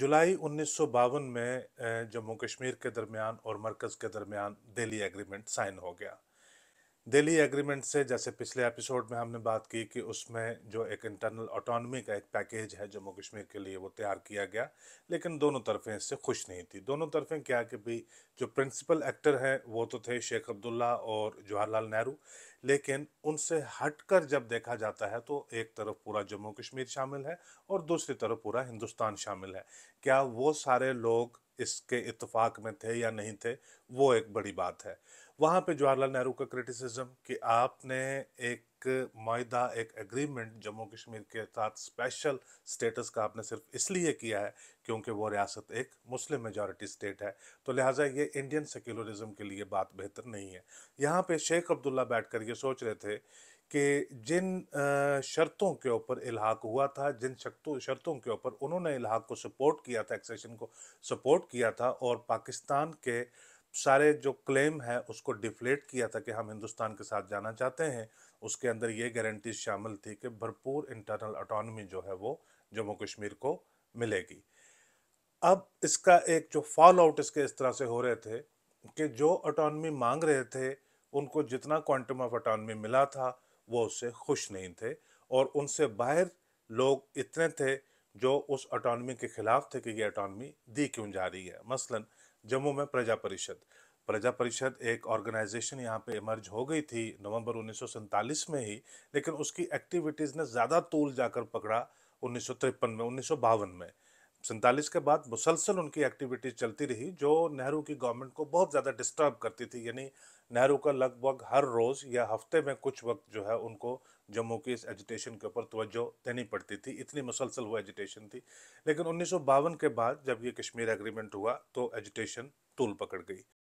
जुलाई उन्नीस में जम्मू कश्मीर के दरमियान और मरकज़ के दरमियान दिल्ली एग्रीमेंट साइन हो गया दिल्ली एग्रीमेंट से जैसे पिछले एपिसोड में हमने बात की कि उसमें जो एक इंटरनल ऑटोनमी का एक पैकेज है जम्मू कश्मीर के लिए वो तैयार किया गया लेकिन दोनों तरफें इससे खुश नहीं थी दोनों तरफें क्या कि भाई जो प्रिंसिपल एक्टर हैं वो तो थे शेख अब्दुल्ला और जवाहरलाल नेहरू लेकिन उनसे हट जब देखा जाता है तो एक तरफ पूरा जम्मू कश्मीर शामिल है और दूसरी तरफ पूरा हिंदुस्तान शामिल है क्या वो सारे लोग इसके इतफाक में थे या नहीं थे वो एक बड़ी बात है वहाँ पे जवाहरलाल नेहरू का क्रिटिसिज्म कि आपने एक माह एक एग्रीमेंट जम्मू कश्मीर के साथ स्पेशल स्टेटस का आपने सिर्फ इसलिए किया है क्योंकि वो रियासत एक मुस्लिम मेजॉरिटी स्टेट है तो लिहाजा ये इंडियन सेक्युलरिज्म के लिए बात बेहतर नहीं है यहाँ पे शेख अब्दुल्ला बैठ कर ये सोच रहे थे कि जिन शर्तों के ऊपर इलाहाक हुआ था जिन शक्तों शर्तों के ऊपर उन्होंने इलाहाक को सपोर्ट किया था एक्सेशन को सपोर्ट किया था और पाकिस्तान के सारे जो क्लेम है उसको डिफ्लेट किया था कि हम हिंदुस्तान के साथ जाना चाहते हैं उसके अंदर ये गारंटी शामिल थी कि भरपूर इंटरनल अटोनमी जो है वो जम्मू कश्मीर को मिलेगी अब इसका एक जो फॉल आउट इसके इस तरह से हो रहे थे कि जो अटोनमी मांग रहे थे उनको जितना क्वांटम ऑफ अटोनमी मिला था वो उससे खुश नहीं थे और उनसे बाहर लोग इतने थे जो उस अटानमी के ख़िलाफ़ थे कि ये अटानमी दी क्यों जा रही है मसलन जम्मू में प्रजा परिषद प्रजा परिषद एक ऑर्गेनाइजेशन यहाँ पे इमर्ज हो गई थी नवंबर उन्नीस में ही लेकिन उसकी एक्टिविटीज़ ने ज़्यादा तूल जाकर पकड़ा उन्नीस में उन्नीस में सैंतालीस के बाद मुसलसल उनकी एक्टिविटीज़ चलती रही जो नेहरू की गवर्नमेंट को बहुत ज़्यादा डिस्टर्ब करती थी यानी नेहरू का लगभग हर रोज़ या हफ्ते में कुछ वक्त जो है उनको जम्मू की इस एजुटेशन के ऊपर तोज्जो देनी पड़ती थी इतनी मुसलसल वो एजुटेशन थी लेकिन उन्नीस के बाद जब ये कश्मीर एग्रीमेंट हुआ तो एजुटेशन तूल पकड़ गई